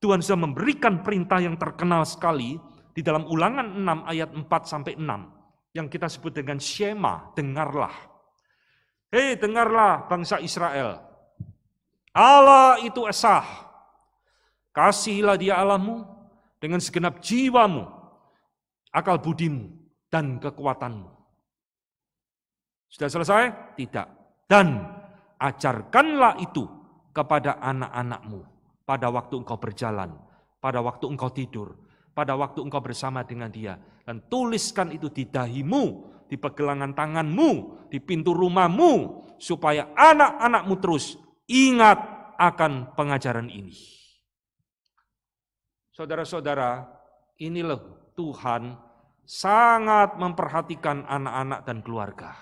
Tuhan sudah memberikan perintah yang terkenal sekali di dalam ulangan 6 ayat 4 sampai 6 yang kita sebut dengan Shema, dengarlah. Hei, dengarlah bangsa Israel. Allah itu esah. Kasihilah dia Allahmu dengan segenap jiwamu, akal budimu, dan kekuatanmu. Sudah selesai? Tidak. Dan ajarkanlah itu kepada anak-anakmu pada waktu engkau berjalan, pada waktu engkau tidur, pada waktu engkau bersama dengan dia. Dan tuliskan itu di dahimu, di pegelangan tanganmu, di pintu rumahmu, supaya anak-anakmu terus ingat akan pengajaran ini. Saudara-saudara, inilah Tuhan sangat memperhatikan anak-anak dan keluarga.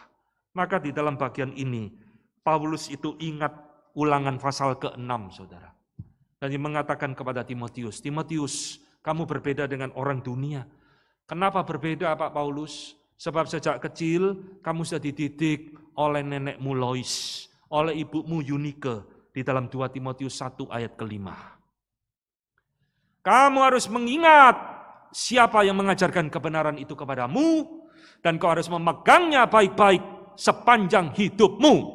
Maka di dalam bagian ini, Paulus itu ingat ulangan pasal ke-6, saudara. Dan dia mengatakan kepada Timotius, Timotius, kamu berbeda dengan orang dunia. Kenapa berbeda Pak Paulus? Sebab sejak kecil kamu sudah dididik oleh nenekmu Lois, oleh ibumu Yunike, di dalam 2 Timotius 1 ayat kelima. Kamu harus mengingat siapa yang mengajarkan kebenaran itu kepadamu, dan kau harus memegangnya baik-baik sepanjang hidupmu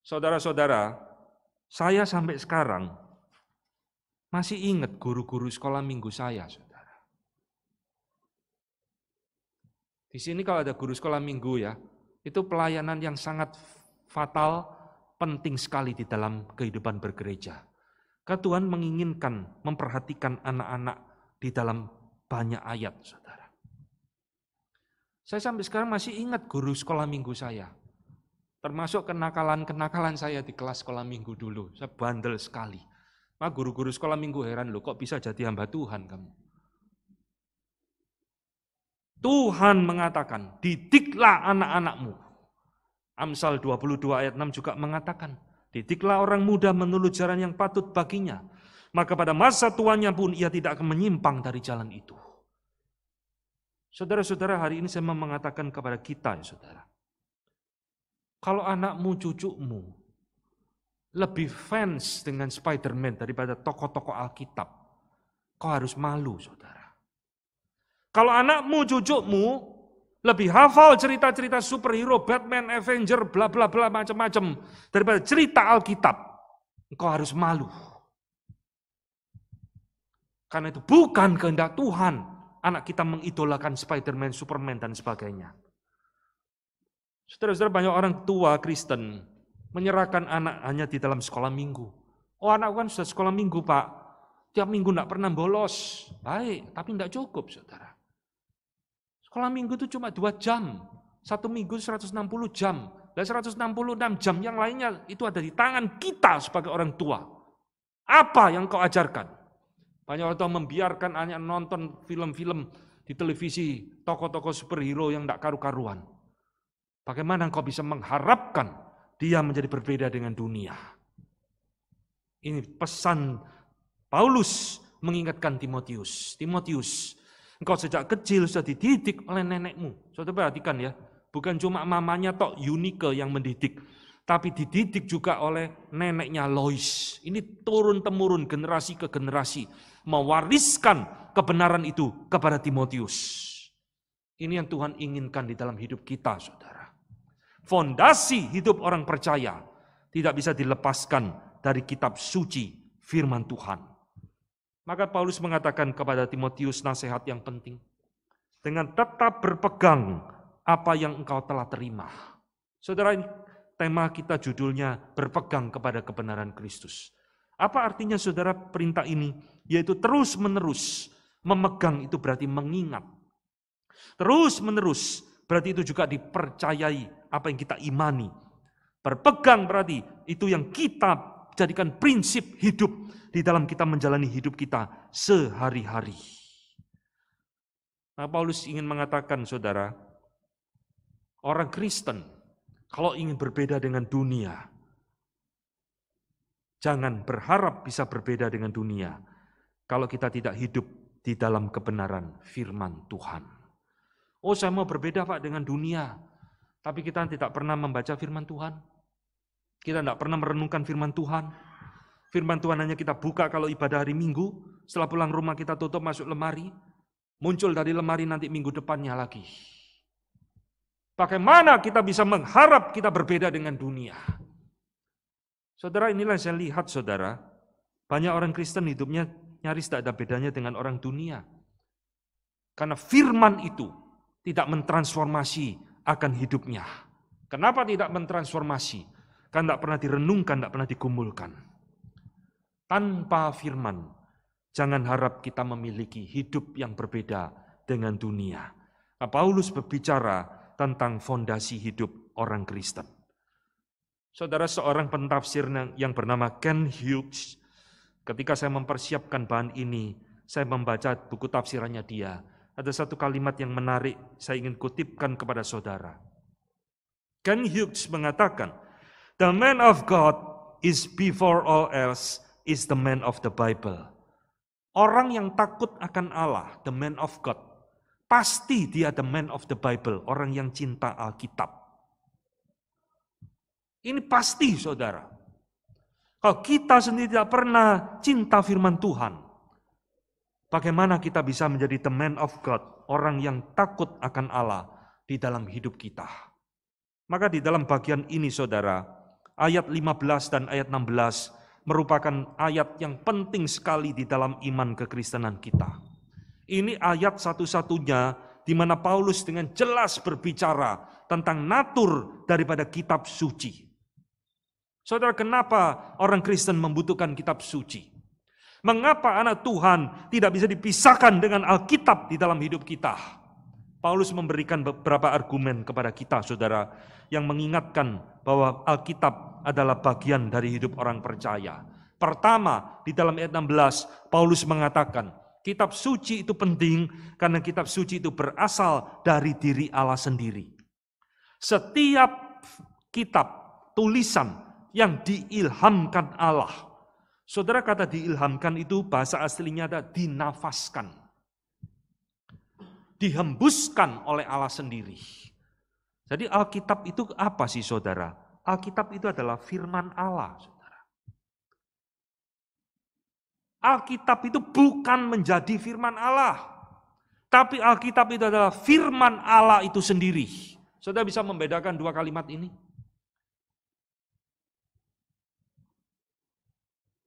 Saudara-saudara, saya sampai sekarang masih ingat guru-guru sekolah minggu saya, saudara. Di sini kalau ada guru sekolah minggu ya, itu pelayanan yang sangat fatal, penting sekali di dalam kehidupan bergereja. Karena Tuhan menginginkan memperhatikan anak-anak di dalam banyak ayat, saudara. Saya sampai sekarang masih ingat guru sekolah minggu saya. Termasuk kenakalan-kenakalan saya di kelas sekolah minggu dulu. Saya bandel sekali. Pak guru-guru sekolah minggu heran loh, kok bisa jadi hamba Tuhan kamu? Tuhan mengatakan, didiklah anak-anakmu. Amsal 22 ayat 6 juga mengatakan, didiklah orang muda menurut jalan yang patut baginya. Maka pada masa tuanya pun ia tidak akan menyimpang dari jalan itu. Saudara-saudara, hari ini saya mau mengatakan kepada kita ya saudara. Kalau anakmu, cucumu lebih fans dengan Spider-Man daripada tokoh-tokoh Alkitab, kau harus malu, saudara. Kalau anakmu, cucumu lebih hafal cerita-cerita superhero, Batman, Avenger, bla bla bla macam-macam daripada cerita Alkitab, kau harus malu. Karena itu bukan kehendak Tuhan anak kita mengidolakan Spider-Man, Superman dan sebagainya. Saudara-saudara banyak orang tua Kristen menyerahkan anak hanya di dalam sekolah minggu. Oh anak kan sudah sekolah minggu pak, tiap minggu tidak pernah bolos. Baik, tapi tidak cukup saudara. Sekolah minggu itu cuma dua jam, satu minggu 160 jam. Dan 166 jam yang lainnya itu ada di tangan kita sebagai orang tua. Apa yang kau ajarkan? Banyak orang tua membiarkan hanya nonton film-film di televisi, tokoh-tokoh superhero yang tidak karu-karuan. Bagaimana engkau bisa mengharapkan dia menjadi berbeda dengan dunia? Ini pesan Paulus mengingatkan Timotius. Timotius, engkau sejak kecil sudah dididik oleh nenekmu. Saudara perhatikan ya, bukan cuma mamanya tok Unike yang mendidik, tapi dididik juga oleh neneknya Lois. Ini turun temurun generasi ke generasi mewariskan kebenaran itu kepada Timotius. Ini yang Tuhan inginkan di dalam hidup kita, saudara. Fondasi hidup orang percaya tidak bisa dilepaskan dari kitab suci firman Tuhan. Maka Paulus mengatakan kepada Timotius nasihat yang penting. Dengan tetap berpegang apa yang engkau telah terima. Saudara, tema kita judulnya berpegang kepada kebenaran Kristus. Apa artinya saudara perintah ini? Yaitu terus menerus memegang itu berarti mengingat. Terus menerus berarti itu juga dipercayai apa yang kita imani. Berpegang berarti itu yang kita jadikan prinsip hidup di dalam kita menjalani hidup kita sehari-hari. Nah, Paulus ingin mengatakan, saudara, orang Kristen kalau ingin berbeda dengan dunia, jangan berharap bisa berbeda dengan dunia kalau kita tidak hidup di dalam kebenaran firman Tuhan. Oh, saya mau berbeda Pak dengan dunia tapi kita tidak pernah membaca firman Tuhan. Kita tidak pernah merenungkan firman Tuhan. Firman Tuhan hanya kita buka kalau ibadah hari Minggu, setelah pulang rumah kita tutup masuk lemari, muncul dari lemari nanti minggu depannya lagi. Bagaimana kita bisa mengharap kita berbeda dengan dunia? Saudara, inilah yang saya lihat saudara, banyak orang Kristen hidupnya nyaris tak ada bedanya dengan orang dunia. Karena firman itu tidak mentransformasi akan hidupnya. Kenapa tidak mentransformasi? Kan tidak pernah direnungkan, tidak pernah dikumpulkan. Tanpa firman, jangan harap kita memiliki hidup yang berbeda dengan dunia. Paulus berbicara tentang fondasi hidup orang Kristen. Saudara seorang pentafsir yang bernama Ken Hughes, ketika saya mempersiapkan bahan ini, saya membaca buku tafsirannya dia, ada satu kalimat yang menarik saya ingin kutipkan kepada saudara. Ken Hughes mengatakan, "The man of God is before all else is the man of the Bible." Orang yang takut akan Allah, the man of God, pasti dia the man of the Bible, orang yang cinta Alkitab. Ini pasti saudara. Kalau kita sendiri tidak pernah cinta firman Tuhan, Bagaimana kita bisa menjadi the man of God, orang yang takut akan Allah di dalam hidup kita. Maka di dalam bagian ini saudara, ayat 15 dan ayat 16 merupakan ayat yang penting sekali di dalam iman kekristenan kita. Ini ayat satu-satunya di mana Paulus dengan jelas berbicara tentang natur daripada kitab suci. Saudara, kenapa orang Kristen membutuhkan kitab suci? Mengapa anak Tuhan tidak bisa dipisahkan dengan Alkitab di dalam hidup kita? Paulus memberikan beberapa argumen kepada kita, saudara, yang mengingatkan bahwa Alkitab adalah bagian dari hidup orang percaya. Pertama, di dalam ayat 16, Paulus mengatakan, kitab suci itu penting karena kitab suci itu berasal dari diri Allah sendiri. Setiap kitab, tulisan yang diilhamkan Allah, Saudara kata diilhamkan itu bahasa aslinya ada dinafaskan. Dihembuskan oleh Allah sendiri. Jadi Alkitab itu apa sih saudara? Alkitab itu adalah firman Allah. Saudara. Alkitab itu bukan menjadi firman Allah. Tapi Alkitab itu adalah firman Allah itu sendiri. Saudara bisa membedakan dua kalimat ini?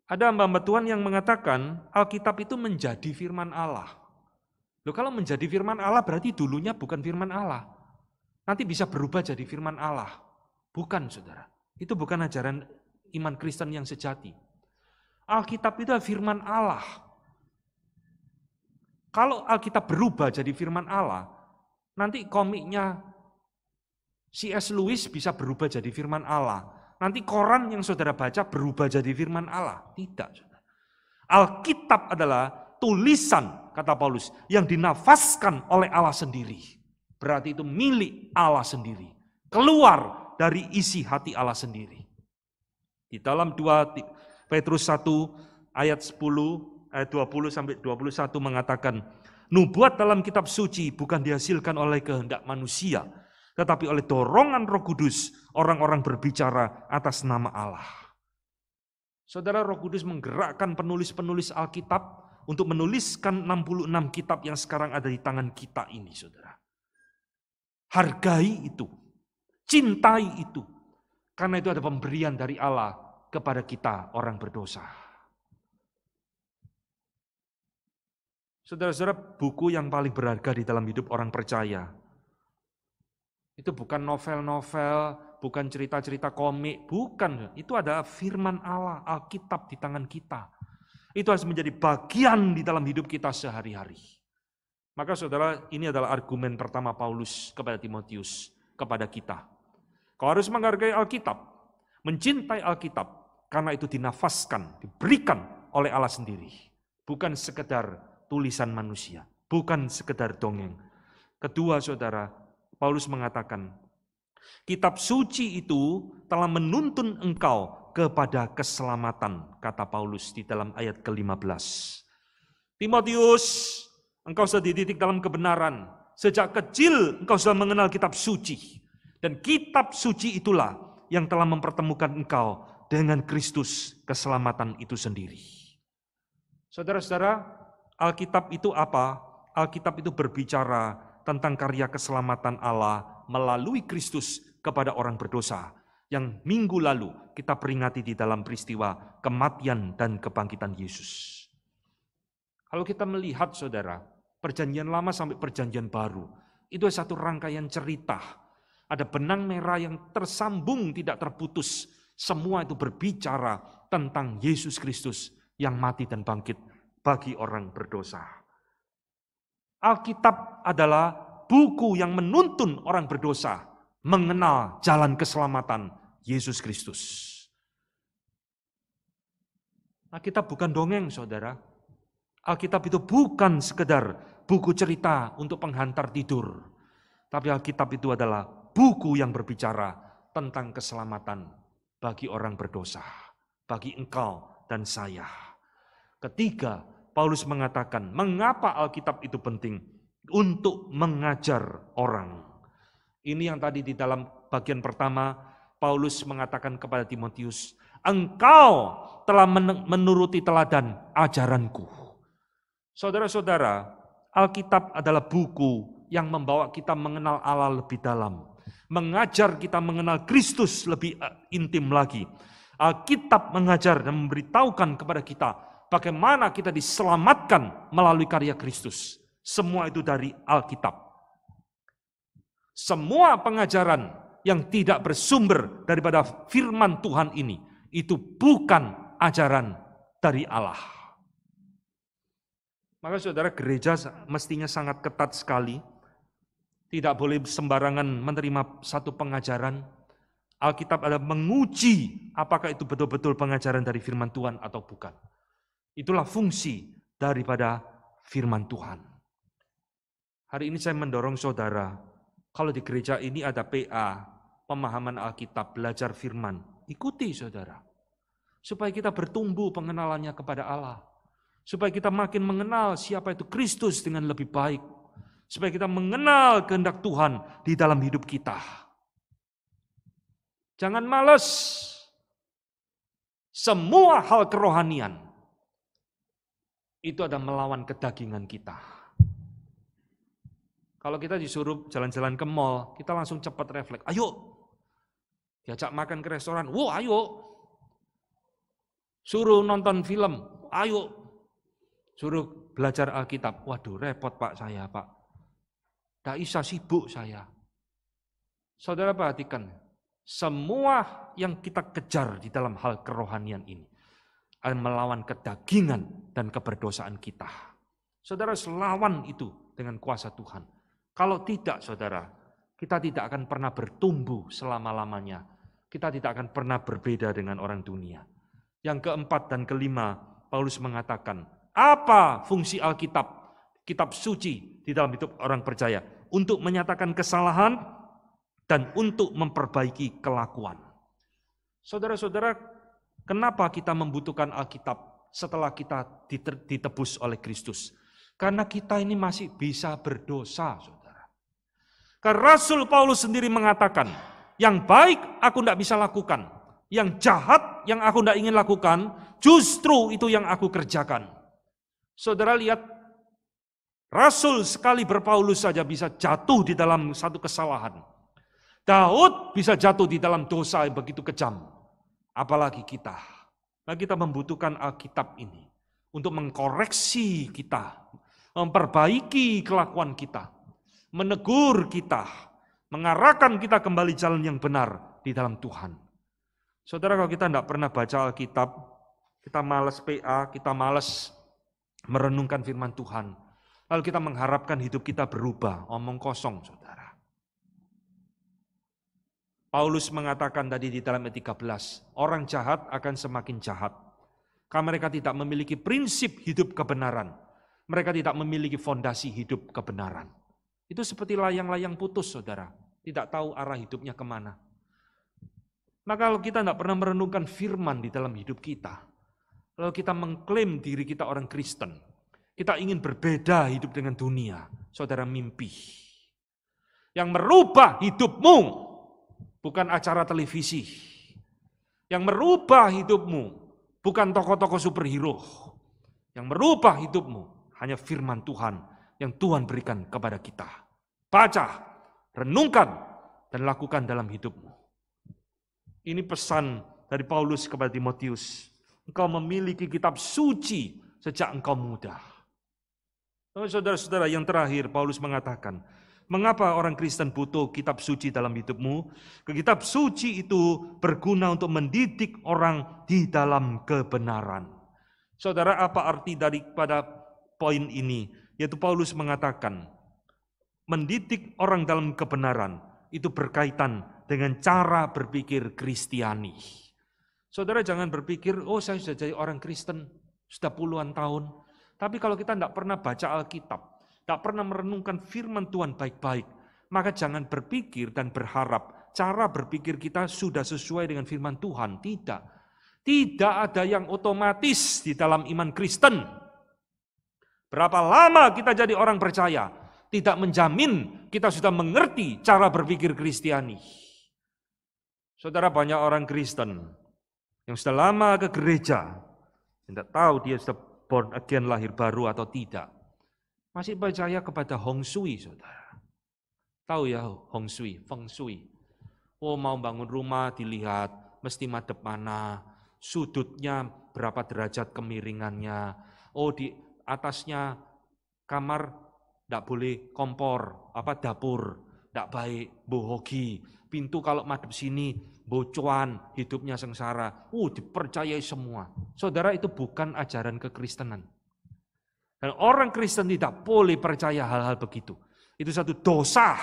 Ada hamba-hamba Tuhan yang mengatakan Alkitab itu menjadi firman Allah. Loh kalau menjadi firman Allah berarti dulunya bukan firman Allah. Nanti bisa berubah jadi firman Allah. Bukan saudara. Itu bukan ajaran iman Kristen yang sejati. Alkitab itu firman Allah. Kalau Alkitab berubah jadi firman Allah, nanti komiknya C.S. Lewis bisa berubah jadi firman Allah. Nanti koran yang saudara baca berubah jadi firman Allah. Tidak. Alkitab adalah tulisan, kata Paulus, yang dinafaskan oleh Allah sendiri. Berarti itu milik Allah sendiri. Keluar dari isi hati Allah sendiri. Di dalam 2 Petrus 1 ayat 10 ayat 20 sampai 21 mengatakan, nubuat dalam kitab suci bukan dihasilkan oleh kehendak manusia, tetapi oleh dorongan Roh Kudus orang-orang berbicara atas nama Allah. Saudara Roh Kudus menggerakkan penulis-penulis Alkitab untuk menuliskan 66 kitab yang sekarang ada di tangan kita ini, Saudara. Hargai itu, cintai itu. Karena itu ada pemberian dari Allah kepada kita orang berdosa. Saudara-saudara, buku yang paling berharga di dalam hidup orang percaya itu bukan novel-novel, bukan cerita-cerita komik, bukan. Itu adalah firman Allah, Alkitab di tangan kita. Itu harus menjadi bagian di dalam hidup kita sehari-hari. Maka saudara, ini adalah argumen pertama Paulus kepada Timotius, kepada kita. Kau harus menghargai Alkitab, mencintai Alkitab, karena itu dinafaskan, diberikan oleh Allah sendiri. Bukan sekedar tulisan manusia, bukan sekedar dongeng. Kedua saudara, Paulus mengatakan, kitab suci itu telah menuntun engkau kepada keselamatan, kata Paulus di dalam ayat ke-15. Timotius, engkau sudah dididik dalam kebenaran. Sejak kecil engkau sudah mengenal kitab suci. Dan kitab suci itulah yang telah mempertemukan engkau dengan Kristus keselamatan itu sendiri. Saudara-saudara, Alkitab itu apa? Alkitab itu berbicara tentang karya keselamatan Allah melalui Kristus kepada orang berdosa yang minggu lalu kita peringati di dalam peristiwa kematian dan kebangkitan Yesus. Kalau kita melihat saudara, perjanjian lama sampai perjanjian baru, itu satu rangkaian cerita. Ada benang merah yang tersambung tidak terputus. Semua itu berbicara tentang Yesus Kristus yang mati dan bangkit bagi orang berdosa. Alkitab adalah buku yang menuntun orang berdosa mengenal jalan keselamatan Yesus Kristus. Alkitab bukan dongeng, saudara. Alkitab itu bukan sekedar buku cerita untuk penghantar tidur. Tapi Alkitab itu adalah buku yang berbicara tentang keselamatan bagi orang berdosa, bagi engkau dan saya. Ketiga, Paulus mengatakan, mengapa Alkitab itu penting? untuk mengajar orang. Ini yang tadi di dalam bagian pertama Paulus mengatakan kepada Timotius, "Engkau telah menuruti teladan ajaranku." Saudara-saudara, Alkitab adalah buku yang membawa kita mengenal Allah lebih dalam, mengajar kita mengenal Kristus lebih eh, intim lagi. Alkitab mengajar dan memberitahukan kepada kita bagaimana kita diselamatkan melalui karya Kristus. Semua itu dari Alkitab. Semua pengajaran yang tidak bersumber daripada firman Tuhan ini, itu bukan ajaran dari Allah. Maka saudara gereja mestinya sangat ketat sekali. Tidak boleh sembarangan menerima satu pengajaran. Alkitab adalah menguji apakah itu betul-betul pengajaran dari firman Tuhan atau bukan. Itulah fungsi daripada firman Tuhan. Hari ini saya mendorong saudara, kalau di gereja ini ada PA, pemahaman Alkitab, belajar firman, ikuti saudara. Supaya kita bertumbuh pengenalannya kepada Allah. Supaya kita makin mengenal siapa itu Kristus dengan lebih baik. Supaya kita mengenal kehendak Tuhan di dalam hidup kita. Jangan males. Semua hal kerohanian itu ada melawan kedagingan kita. Kalau kita disuruh jalan-jalan ke mall, kita langsung cepat refleks. Ayo, diajak makan ke restoran, wow ayo. Suruh nonton film, ayo. Suruh belajar Alkitab, waduh repot pak saya pak. Tak bisa sibuk saya. Saudara perhatikan, semua yang kita kejar di dalam hal kerohanian ini melawan kedagingan dan keberdosaan kita. Saudara selawan itu dengan kuasa Tuhan. Kalau tidak, saudara, kita tidak akan pernah bertumbuh selama-lamanya. Kita tidak akan pernah berbeda dengan orang dunia. Yang keempat dan kelima, Paulus mengatakan, apa fungsi Alkitab, kitab suci di dalam hidup orang percaya? Untuk menyatakan kesalahan dan untuk memperbaiki kelakuan. Saudara-saudara, kenapa kita membutuhkan Alkitab setelah kita ditebus oleh Kristus? Karena kita ini masih bisa berdosa, saudara. Karena Rasul Paulus sendiri mengatakan, yang baik aku tidak bisa lakukan, yang jahat yang aku tidak ingin lakukan, justru itu yang aku kerjakan. Saudara lihat, Rasul sekali berpaulus saja bisa jatuh di dalam satu kesalahan. Daud bisa jatuh di dalam dosa yang begitu kejam. Apalagi kita. Nah kita membutuhkan Alkitab ini untuk mengkoreksi kita, memperbaiki kelakuan kita menegur kita, mengarahkan kita kembali jalan yang benar di dalam Tuhan. Saudara, kalau kita tidak pernah baca Alkitab, kita malas PA, kita malas merenungkan firman Tuhan, lalu kita mengharapkan hidup kita berubah, omong kosong, saudara. Paulus mengatakan tadi di dalam e 13, orang jahat akan semakin jahat. Karena mereka tidak memiliki prinsip hidup kebenaran. Mereka tidak memiliki fondasi hidup kebenaran. Itu seperti layang-layang putus, saudara. Tidak tahu arah hidupnya kemana. Maka nah, kalau kita tidak pernah merenungkan firman di dalam hidup kita, lalu kita mengklaim diri kita orang Kristen, kita ingin berbeda hidup dengan dunia, saudara mimpi. Yang merubah hidupmu bukan acara televisi. Yang merubah hidupmu bukan tokoh-tokoh superhero. Yang merubah hidupmu hanya firman Tuhan yang Tuhan berikan kepada kita baca, renungkan, dan lakukan dalam hidupmu. Ini pesan dari Paulus kepada Timotius. Engkau memiliki kitab suci sejak engkau muda. Saudara-saudara, yang terakhir Paulus mengatakan, Mengapa orang Kristen butuh kitab suci dalam hidupmu? Kitab suci itu berguna untuk mendidik orang di dalam kebenaran. Saudara, apa arti daripada poin ini? Yaitu Paulus mengatakan, mendidik orang dalam kebenaran itu berkaitan dengan cara berpikir Kristiani. Saudara jangan berpikir, oh saya sudah jadi orang Kristen, sudah puluhan tahun. Tapi kalau kita tidak pernah baca Alkitab, tidak pernah merenungkan firman Tuhan baik-baik, maka jangan berpikir dan berharap cara berpikir kita sudah sesuai dengan firman Tuhan. Tidak. Tidak ada yang otomatis di dalam iman Kristen. Berapa lama kita jadi orang percaya? tidak menjamin kita sudah mengerti cara berpikir Kristiani. Saudara banyak orang Kristen yang sudah lama ke gereja, tidak tahu dia sudah born again lahir baru atau tidak. Masih percaya kepada Hong Sui, saudara. Tahu ya Hong Sui, Feng Sui. Oh mau bangun rumah dilihat, mesti madep mana, sudutnya berapa derajat kemiringannya. Oh di atasnya kamar tidak boleh kompor, apa dapur, tidak baik, bohogi. Pintu kalau madep sini, bocuan, hidupnya sengsara. Uh, dipercayai semua. Saudara itu bukan ajaran kekristenan. Dan orang Kristen tidak boleh percaya hal-hal begitu. Itu satu dosa,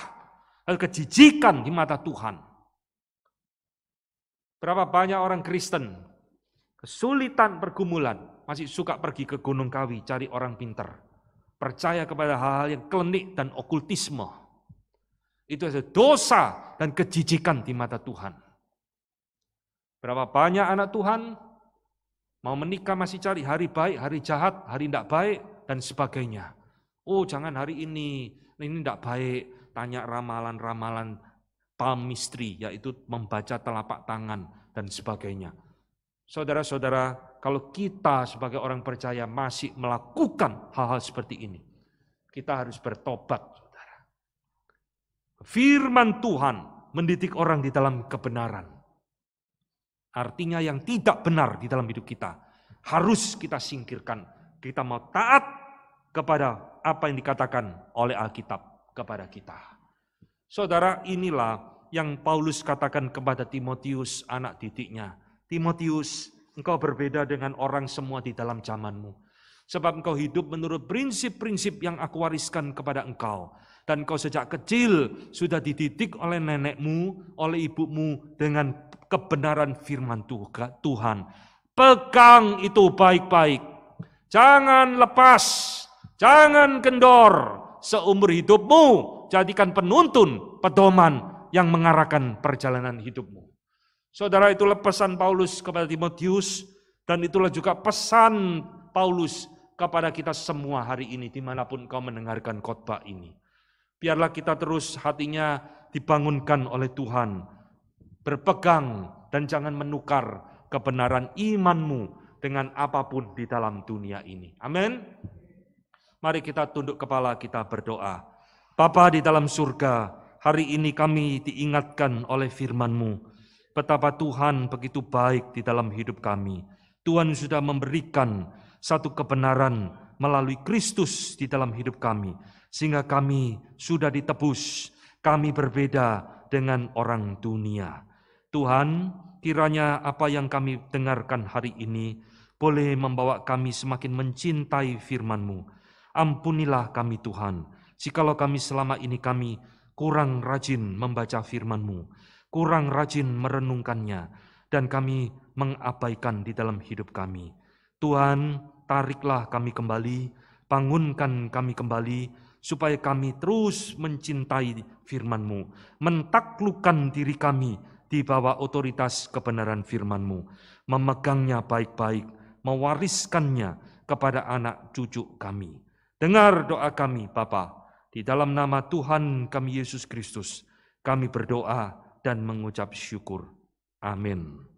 hal kejijikan di mata Tuhan. Berapa banyak orang Kristen kesulitan pergumulan, masih suka pergi ke Gunung Kawi cari orang pinter percaya kepada hal-hal yang klenik dan okultisme. Itu adalah dosa dan kejijikan di mata Tuhan. Berapa banyak anak Tuhan mau menikah masih cari hari baik, hari jahat, hari tidak baik, dan sebagainya. Oh jangan hari ini, ini tidak baik, tanya ramalan-ramalan palm mystery, yaitu membaca telapak tangan dan sebagainya. Saudara-saudara, kalau kita sebagai orang percaya masih melakukan hal-hal seperti ini. Kita harus bertobat, saudara. Firman Tuhan mendidik orang di dalam kebenaran. Artinya yang tidak benar di dalam hidup kita harus kita singkirkan. Kita mau taat kepada apa yang dikatakan oleh Alkitab kepada kita. Saudara, inilah yang Paulus katakan kepada Timotius anak didiknya. Timotius, Engkau berbeda dengan orang semua di dalam zamanmu. Sebab engkau hidup menurut prinsip-prinsip yang aku wariskan kepada engkau. Dan engkau sejak kecil sudah dididik oleh nenekmu, oleh ibumu dengan kebenaran firman Tuhan. Pegang itu baik-baik. Jangan lepas, jangan kendor. Seumur hidupmu jadikan penuntun, pedoman yang mengarahkan perjalanan hidupmu. Saudara itulah pesan Paulus kepada Timotius dan itulah juga pesan Paulus kepada kita semua hari ini dimanapun kau mendengarkan khotbah ini. Biarlah kita terus hatinya dibangunkan oleh Tuhan. Berpegang dan jangan menukar kebenaran imanmu dengan apapun di dalam dunia ini. Amin. Mari kita tunduk kepala kita berdoa. Bapa di dalam surga, hari ini kami diingatkan oleh firman-Mu betapa Tuhan begitu baik di dalam hidup kami. Tuhan sudah memberikan satu kebenaran melalui Kristus di dalam hidup kami, sehingga kami sudah ditebus. Kami berbeda dengan orang dunia. Tuhan, kiranya apa yang kami dengarkan hari ini boleh membawa kami semakin mencintai firman-Mu. Ampunilah kami Tuhan, jikalau kami selama ini kami kurang rajin membaca firman-Mu kurang rajin merenungkannya, dan kami mengabaikan di dalam hidup kami. Tuhan, tariklah kami kembali, bangunkan kami kembali, supaya kami terus mencintai firman-Mu, mentaklukkan diri kami di bawah otoritas kebenaran firman-Mu, memegangnya baik-baik, mewariskannya kepada anak cucu kami. Dengar doa kami, Bapa, di dalam nama Tuhan kami Yesus Kristus, kami berdoa dan mengucap syukur. Amin.